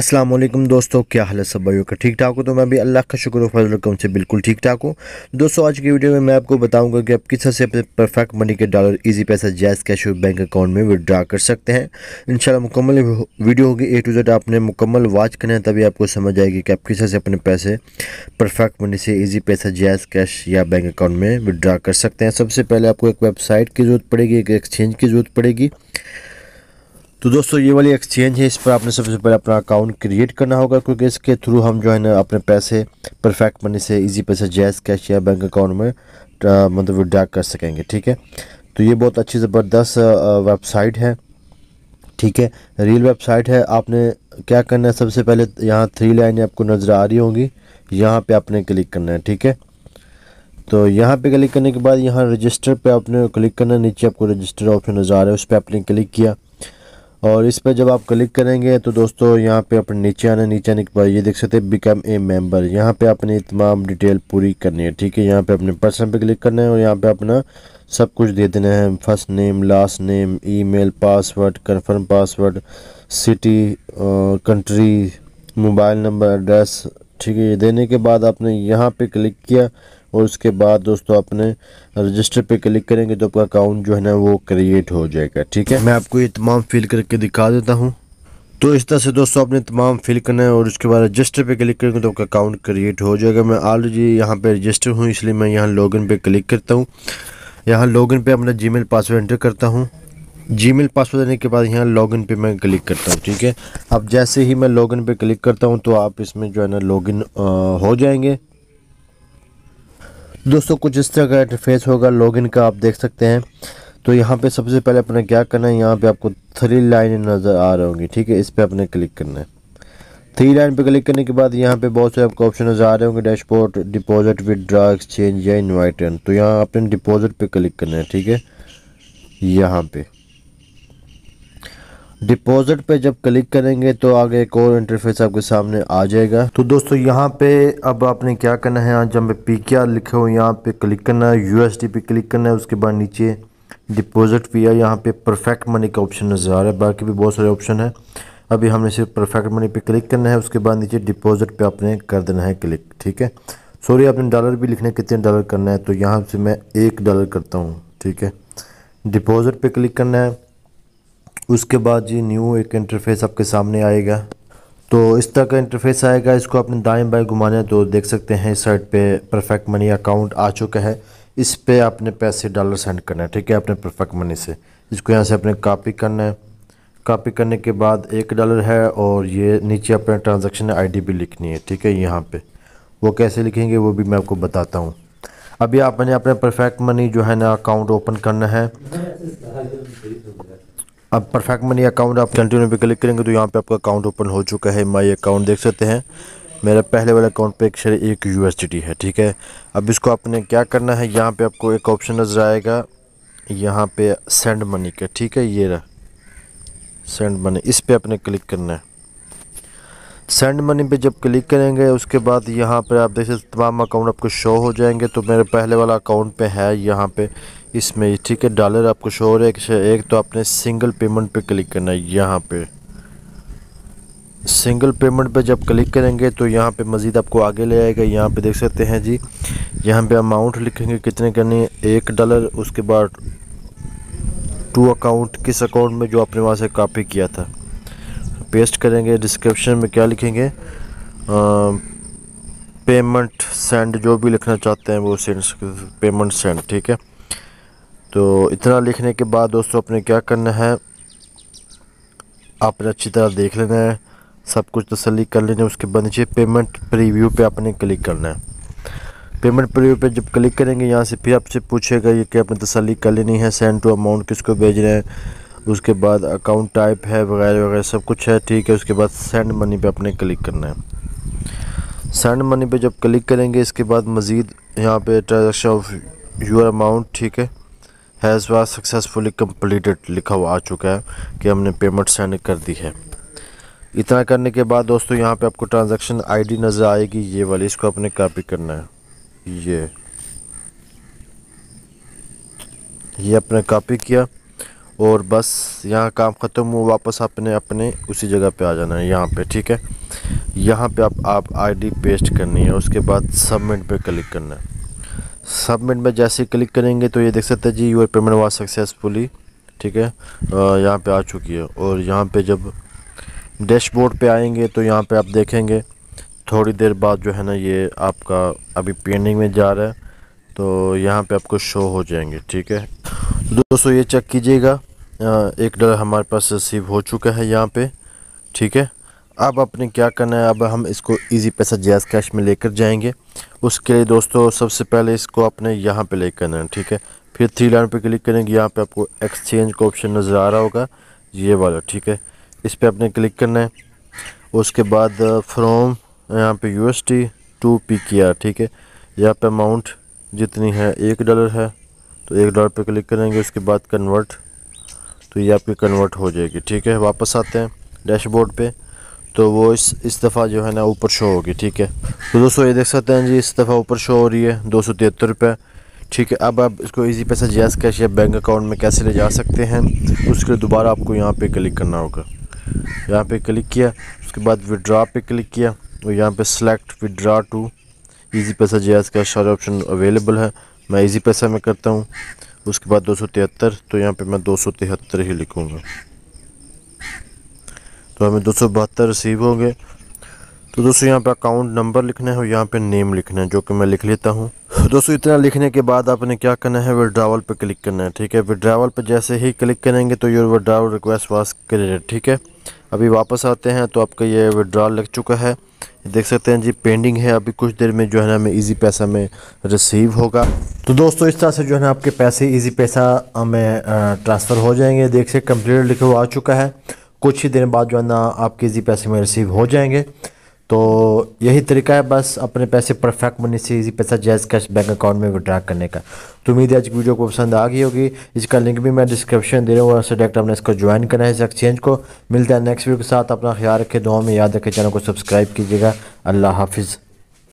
अस्सलाम वालेकुम दोस्तों क्या हाल है सब भाइयों का ठीक ठाक हो तो मैं भी अल्लाह का शुक्र फजलकम से बिल्कुल ठीक ठाक हूँ दोस्तों आज की वीडियो में मैं आपको बताऊंगा कि आप किस तरह से अपने परफेक्ट मनी के डॉलर इजी पैसा जैस कैश बैंक अकाउंट में विड्रा कर सकते हैं इंशाल्लाह मुकम्मल वीडियो होगी ए टू जेड आपने मुकम्मल वॉच करना है तभी आपको समझ आएगी कि आप किस तरह से अपने पैसे परफेक्ट मनी से ईजी पैसा जैस कैश या बैंक अकाउंट में विड्रा कर सकते हैं सबसे पहले आपको एक वेबसाइट की ज़रूरत पड़ेगी एक एक्सचेंज की ज़रूरत पड़ेगी तो दोस्तों ये वाली एक्सचेंज है इस पर आपने सबसे पहले अपना अकाउंट क्रिएट करना होगा क्योंकि इसके थ्रू हम जो है ना अपने पैसे परफेक्ट मनी से इजी पैसे जैस कैश या बैंक अकाउंट में मतलब विड्रा कर सकेंगे ठीक है तो ये बहुत अच्छी ज़बरदस्त वेबसाइट है ठीक है रियल वेबसाइट है आपने क्या करना है सबसे पहले यहाँ थ्री लाइन आपको नज़र आ रही होंगी यहाँ पर आपने क्लिक करना है ठीक है तो यहाँ पे क्लिक करने के बाद यहाँ रजिस्टर पे आपने क्लिक करना है नीचे आपको रजिस्टर ऑप्शन नज़र आ रहा है उस पर आपने क्लिक किया और इस पर जब आप क्लिक करेंगे तो दोस्तों यहाँ पे अपने नीचे आना नीचे आने के बाद ये देख सकते हैं बिकम ए मेंबर यहाँ पे अपनी तमाम डिटेल पूरी करनी है ठीक है यहाँ पे अपने पर्सन पे क्लिक करना है और यहाँ पे अपना सब कुछ दे देना है first name last name email password confirm password city country mobile number address ठीक है ये देने के बाद आपने यहाँ पर क्लिक किया और उसके बाद दोस्तों आपने रजिस्टर पे क्लिक करेंगे तो आपका अकाउंट जो है ना वो क्रिएट हो जाएगा ठीक है मैं आपको ये तमाम फिल करके दिखा देता हूँ तो इस तरह से दोस्तों आपने तमाम फिल करना है और उसके बाद रजिस्टर पे क्लिक करेंगे तो आपका अकाउंट क्रिएट हो जाएगा मैं ऑलरेडी यहाँ पर रजिस्टर हूँ इसलिए मैं यहाँ लॉगिन पे क्लिक करता हूँ यहाँ लॉगिन पे अपना जी पासवर्ड एंटर करता हूँ जीमेल पासवर्ड देने के बाद यहाँ लॉगिन पे मैं क्लिक करता हूँ ठीक है अब जैसे ही मैं लॉगिन पे क्लिक करता हूँ तो आप इसमें जो है ना लॉगिन हो जाएंगे दोस्तों कुछ इस तरह का इंटरफेस होगा लॉगिन का आप देख सकते हैं तो यहाँ पे सबसे पहले अपने क्या करना है यहाँ पे आपको थ्री लाइन नज़र आ रही होंगी ठीक है इस पर अपने क्लिक करना है थ्री लाइन पे क्लिक करने के बाद यहाँ पे बहुत से आपको ऑप्शन नज़र आ रहे होंगे डैशबोर्ड डिपॉजिट विदड्रा एक्सचेंज या इन्वाइटन तो यहाँ आपने डिपॉजिट पे क्लिक करना है ठीक है यहाँ पे डिपॉजिट पे जब क्लिक करेंगे तो आगे एक और इंटरफेस आपके सामने आ जाएगा तो दोस्तों यहाँ पे अब आपने क्या करना है जब मैं पी क्या लिखे हो यहाँ पे क्लिक करना है यूएसडी पे क्लिक करना है उसके बाद नीचे डिपॉजिट भी है यहाँ पे परफेक्ट मनी का ऑप्शन नज़र आ रहा है बाकी भी बहुत सारे ऑप्शन है अभी हमने सिर्फ परफेक्ट मनी पे क्लिक करना है उसके बाद नीचे डिपॉजिट पे आपने कर देना है क्लिक ठीक है सॉरी आपने डॉलर भी लिखना है कितने डॉलर करना है तो यहाँ से मैं एक डॉलर करता हूँ ठीक है डिपॉजिट पे क्लिक करना है उसके बाद जी न्यू एक इंटरफेस आपके सामने आएगा तो इस तरह का इंटरफेस आएगा इसको अपने दाएं बाएं घुमाना है तो देख सकते हैं इस साइड पे परफेक्ट मनी अकाउंट आ चुका है इस पे आपने पैसे डॉलर सेंड करना है ठीक है अपने परफेक्ट मनी से इसको यहाँ से अपने कापी करना है कापी करने के बाद एक डॉलर है और ये नीचे अपने ट्रांजेक्शन डी भी लिखनी है ठीक है यहाँ पर वो कैसे लिखेंगे वो भी मैं आपको बताता हूँ अभी आपने अपने परफेक्ट मनी जो है ना अकाउंट ओपन करना है अब परफेक्ट मनी अकाउंट आप कंटिन्यू पे क्लिक करेंगे तो यहाँ पे आपका अकाउंट ओपन हो चुका है माई अकाउंट देख सकते हैं मेरा पहले वाले अकाउंट पे एक शेयर एक यू है ठीक है अब इसको आपने क्या करना है यहाँ पे आपको एक ऑप्शन नज़र आएगा यहाँ पे सेंड मनी का ठीक है ये रहा सेंड मनी इस पर आपने क्लिक करना है सेंड मनी पे जब क्लिक करेंगे उसके बाद यहाँ पर आप देख सकते तमाम अकाउंट आपको शो हो जाएंगे तो मेरे पहले वाला अकाउंट पर है यहाँ पर इसमें ठीक है डॉलर आपको शो हो रहा है एक तो आपने सिंगल पेमेंट पे क्लिक करना है यहाँ पे सिंगल पेमेंट पे जब क्लिक करेंगे तो यहाँ पे मज़ीद आपको आगे ले आएगा यहाँ पे देख सकते हैं जी यहाँ पे अमाउंट लिखेंगे कितने करने हैं एक डॉलर उसके बाद टू अकाउंट किस अकाउंट में जो आपने वहाँ से कापी किया था पेस्ट करेंगे डिस्क्रिप्शन में क्या लिखेंगे पेमेंट सेंड जो भी लिखना चाहते हैं वो सेंड पेमेंट सेंड ठीक है तो इतना लिखने के बाद दोस्तों अपने क्या करना है आपने अच्छी तरह देख लेना है सब कुछ तसली कर लेना है उसके बाद नीचे पेमेंट प्रीव्यू पे आपने क्लिक करना है पेमेंट प्रीव्यू पे जब क्लिक करेंगे यहाँ से फिर आपसे पूछेगा ये कि आपने तसली कर लेनी है सेंड टू अमाउंट किसको भेजना है उसके बाद अकाउंट टाइप है वगैरह वगैरह सब कुछ है ठीक है उसके बाद सेंड मनी पे आपने क्लिक करना है सेंड मनी पे जब क्लिक करेंगे इसके बाद मज़ीद यहाँ per transaction of your amount ठीक है हैज़ वा सक्सेसफुली कम्प्लीटेड लिखा हुआ आ चुका है कि हमने पेमेंट सेंड कर दी है इतना करने के बाद दोस्तों यहाँ पे आपको ट्रांजैक्शन आईडी नज़र आएगी ये वाली इसको आपने कॉपी करना है ये ये आपने कॉपी किया और बस यहाँ काम ख़त्म हुआ वापस आपने अपने उसी जगह पे आ जाना है यहाँ पे ठीक है यहाँ पे आप आप आईडी पेस्ट करनी है उसके बाद सबमिट पे क्लिक करना है सबमिट में जैसे क्लिक करेंगे तो ये देख सकते हैं जी यूर पेमेंट वाज सक्सेसफुली ठीक है यहाँ पे आ चुकी है और यहाँ पे जब डैशबोर्ड पे आएंगे तो यहाँ पे आप देखेंगे थोड़ी देर बाद जो है ना ये आपका अभी पेंडिंग में जा रहा है तो यहाँ पे आपको शो हो जाएंगे ठीक है दोस्तों ये चेक कीजिएगा एक डॉलर हमारे पास रिसीव हो चुका है यहाँ पे ठीक है अब अपने क्या करना है अब हम इसको इजी पैसा जैस कैश में लेकर जाएंगे उसके लिए दोस्तों सबसे पहले इसको अपने यहाँ पे लेकर करना है ठीक है फिर थ्री लाइन पे क्लिक करेंगे यहाँ पे आपको एक्सचेंज का ऑप्शन नज़र आ रहा होगा ये वाला ठीक है इस पर आपने क्लिक करना है उसके बाद फ्रॉम uh, यहाँ पर U S T to P किया ठीक है यहाँ पर अमाउंट जितनी है एक डॉलर है तो एक डॉलर पर क्लिक करेंगे उसके बाद कन्वर्ट तो ये आपकी कन्वर्ट हो जाएगी ठीक है वापस आते हैं डैशबोर्ड पे तो वो इस इस दफ़ा जो है ना ऊपर शो होगी ठीक है तो दोस्तों ये देख सकते हैं जी इस दफ़ा ऊपर शो हो रही है दो सौ तिहत्तर रुपये ठीक है अब आप इसको इजी पैसा जैस कैश या बैंक अकाउंट में कैसे ले जा सकते हैं उसके लिए दोबारा आपको यहाँ पे क्लिक करना होगा यहाँ पे क्लिक किया उसके बाद विड्रा पे क्लिक किया और यहाँ पर सेलेक्ट विड्रा टू ईजी पैसा जैस कैश सारे ऑप्शन अवेलेबल है मैं ईजी पैसा में करता हूँ उसके बाद दो सौ तिहत्तर तो यहाँ पर मैं दो सौ तिहत्तर ही लिखूँगा तो हमें दो सौ बहत्तर रिसीव होंगे तो दोस्तों यहाँ पे अकाउंट नंबर लिखना है और यहाँ पे नेम लिखना है जो कि मैं लिख लेता हूँ दोस्तों इतना लिखने के बाद आपने क्या करना है विड्रावल पे क्लिक करना है ठीक है विड्रावल पे जैसे ही क्लिक करेंगे तो your withdrawal request was credit ठीक है अभी वापस आते हैं तो आपका ये विड्रावल लग चुका है देख सकते हैं जी पेंडिंग है अभी कुछ देर में जो है ना हमें ईजी पैसा में रिसीव होगा तो दोस्तों इस तरह से जो है ना आपके पैसे ईजी पैसा हमें ट्रांसफ़र हो जाएंगे देख से कंप्लीट लिखे हुआ आ चुका है कुछ ही दिन बाद जो है ना आपके इजी पैसे में रिसीव हो जाएंगे तो यही तरीका है बस अपने पैसे परफेक्ट मनी से इजी पैसा जैज कैश बैंक अकाउंट में विड्रा करने का तो उम्मीद है आज की वीडियो को पसंद आ गई होगी इसका लिंक भी मैं डिस्क्रिप्शन दे रहा हूँ उससे डायरेक्ट आपने इसको ज्वाइन करना है इस एक्सचेंज को मिलता है नेक्स्ट वीडियो के साथ अपना ख्याल रखें दुआ में याद रखें चैनल को सब्सक्राइब कीजिएगा अल्लाह हाफिज़